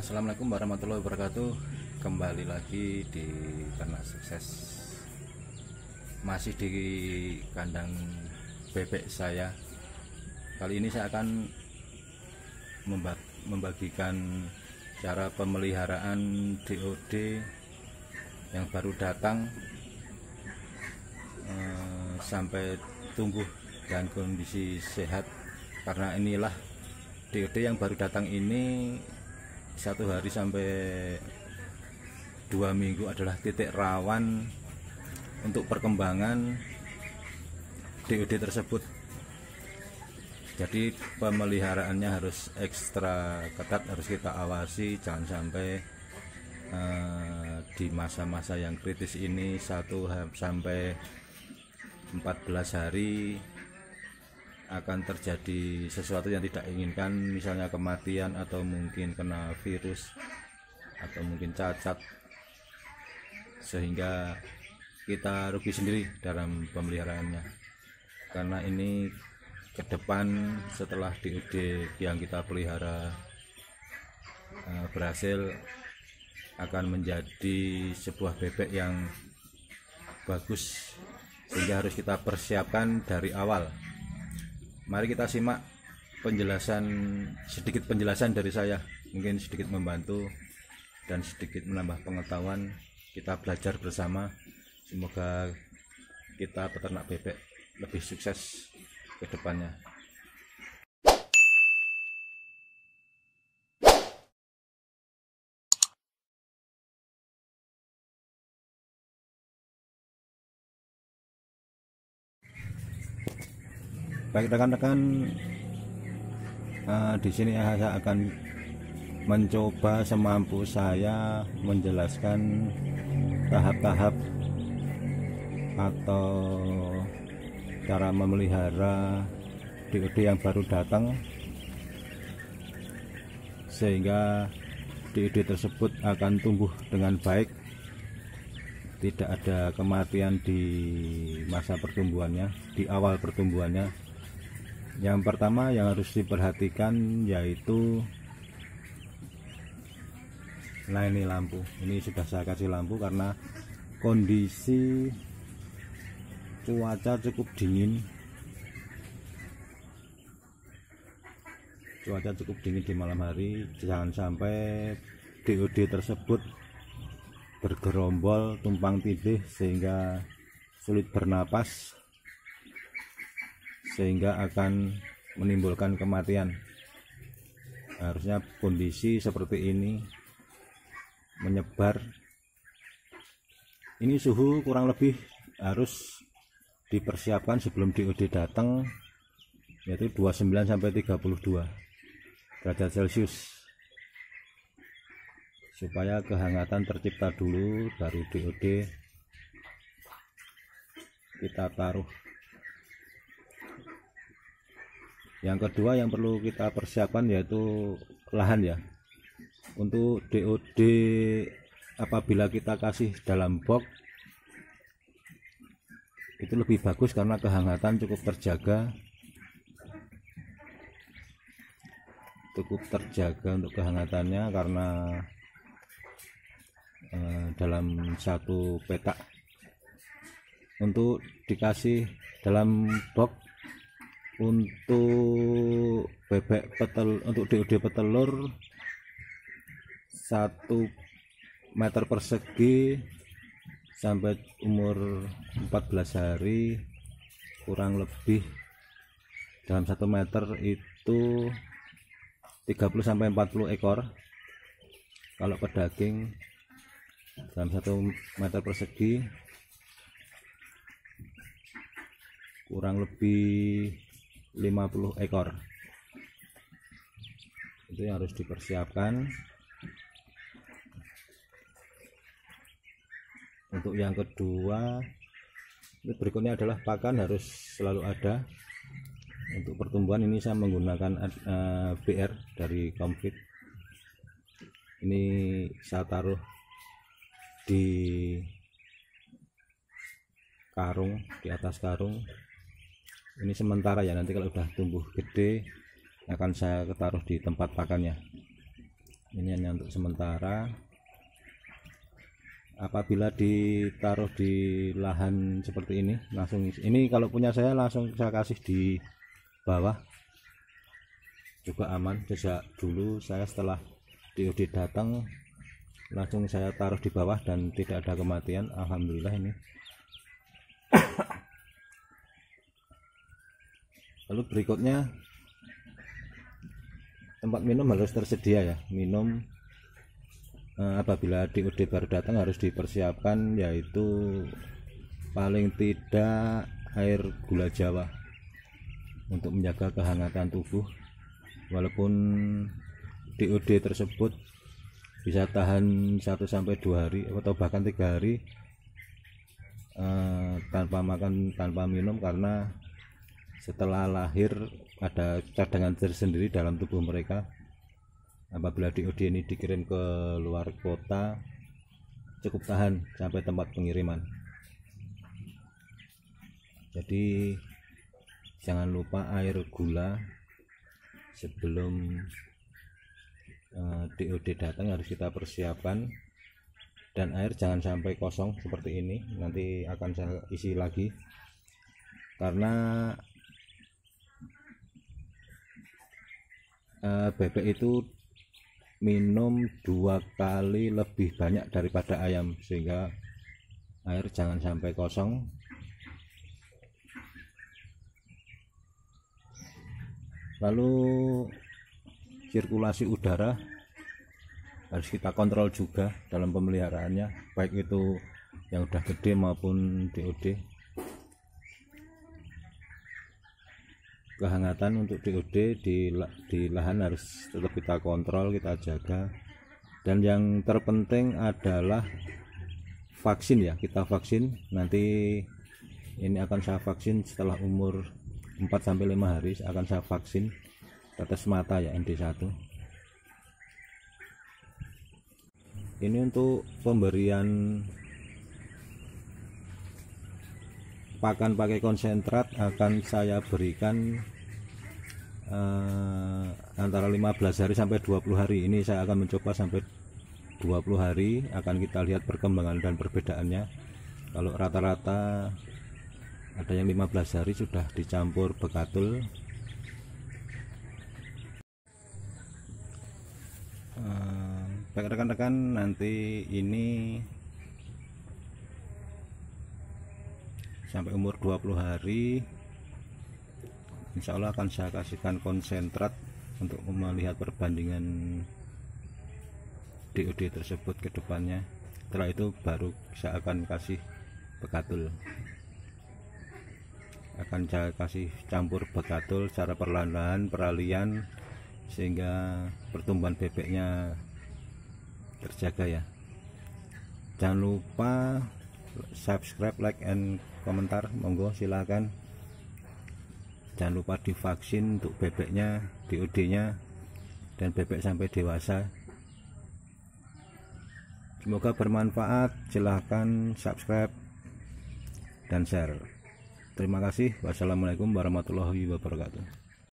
Assalamualaikum warahmatullahi wabarakatuh Kembali lagi di Ternak Sukses Masih di kandang bebek saya Kali ini saya akan Membagikan cara pemeliharaan DOD Yang baru datang eh, Sampai tumbuh dan kondisi sehat Karena inilah DOD yang baru datang ini satu hari sampai dua minggu adalah titik rawan untuk perkembangan DOD tersebut jadi pemeliharaannya harus ekstra ketat harus kita awasi jangan sampai uh, di masa-masa yang kritis ini satu sampai 14 hari akan terjadi sesuatu yang tidak inginkan misalnya kematian atau mungkin kena virus atau mungkin cacat sehingga kita rugi sendiri dalam pemeliharaannya karena ini ke depan setelah DUD yang kita pelihara eh, berhasil akan menjadi sebuah bebek yang bagus sehingga harus kita persiapkan dari awal Mari kita simak penjelasan sedikit penjelasan dari saya, mungkin sedikit membantu dan sedikit menambah pengetahuan. Kita belajar bersama. Semoga kita peternak bebek lebih sukses ke depannya. baik rekan-rekan uh, di sini saya akan mencoba semampu saya menjelaskan tahap-tahap atau cara memelihara DOD yang baru datang sehingga DOD tersebut akan tumbuh dengan baik tidak ada kematian di masa pertumbuhannya di awal pertumbuhannya yang pertama yang harus diperhatikan yaitu nah ini lampu ini sudah saya kasih lampu karena kondisi cuaca cukup dingin cuaca cukup dingin di malam hari jangan sampai DOD tersebut bergerombol tumpang tindih sehingga sulit bernapas sehingga akan menimbulkan kematian harusnya kondisi seperti ini menyebar ini suhu kurang lebih harus dipersiapkan sebelum DOD datang yaitu 29 sampai 32 derajat celcius supaya kehangatan tercipta dulu baru DOD kita taruh yang kedua yang perlu kita persiapkan yaitu lahan ya untuk DOD apabila kita kasih dalam box itu lebih bagus karena kehangatan cukup terjaga cukup terjaga untuk kehangatannya karena eh, dalam satu petak untuk dikasih dalam box untuk bebek petel untuk DOD petelur 1 meter persegi sampai umur 14 hari kurang lebih dalam 1 meter itu 30 sampai 40 ekor kalau pedaging dalam 1 meter persegi kurang lebih 50 ekor itu yang harus dipersiapkan untuk yang kedua ini berikutnya adalah pakan harus selalu ada untuk pertumbuhan ini saya menggunakan eh, BR dari Comfit ini saya taruh di karung di atas karung ini sementara ya nanti kalau sudah tumbuh gede akan saya taruh di tempat pakannya ini hanya untuk sementara apabila ditaruh di lahan seperti ini langsung ini kalau punya saya langsung saya kasih di bawah juga aman sejak dulu saya setelah DOD datang langsung saya taruh di bawah dan tidak ada kematian Alhamdulillah ini lalu berikutnya tempat minum harus tersedia ya minum eh, apabila diode baru datang harus dipersiapkan yaitu paling tidak air gula jawa untuk menjaga kehangatan tubuh walaupun diode tersebut bisa tahan 1 2 hari atau bahkan tiga hari eh, tanpa makan tanpa minum karena setelah lahir ada cadangan tersendiri dalam tubuh mereka apabila DOD ini dikirim ke luar kota cukup tahan sampai tempat pengiriman jadi jangan lupa air gula sebelum uh, eh, DOD datang harus kita persiapkan dan air jangan sampai kosong seperti ini nanti akan saya isi lagi karena uh, bebek itu minum dua kali lebih banyak daripada ayam sehingga air jangan sampai kosong lalu sirkulasi udara harus kita kontrol juga dalam pemeliharaannya baik itu yang udah gede maupun DOD kehangatan untuk DOD di di lahan harus tetap kita kontrol kita jaga dan yang terpenting adalah vaksin ya kita vaksin nanti ini akan saya vaksin setelah umur 4 sampai 5 hari akan saya vaksin tetes mata ya ND1 ini untuk pemberian pakan pakai konsentrat akan saya berikan eh, antara 15 hari sampai 20 hari ini saya akan mencoba sampai 20 hari akan kita lihat perkembangan dan perbedaannya kalau rata-rata ada yang 15 hari sudah dicampur bekatul rekan eh, rekan-rekan nanti ini sampai umur 20 hari Insya Allah akan saya kasihkan konsentrat untuk melihat perbandingan DOD tersebut ke depannya setelah itu baru saya akan kasih bekatul akan saya kasih campur bekatul secara perlahan-lahan peralihan sehingga pertumbuhan bebeknya terjaga ya jangan lupa subscribe like and komentar monggo silahkan jangan lupa divaksin untuk bebeknya DOD nya dan bebek sampai dewasa semoga bermanfaat silahkan subscribe dan share terima kasih wassalamualaikum warahmatullahi wabarakatuh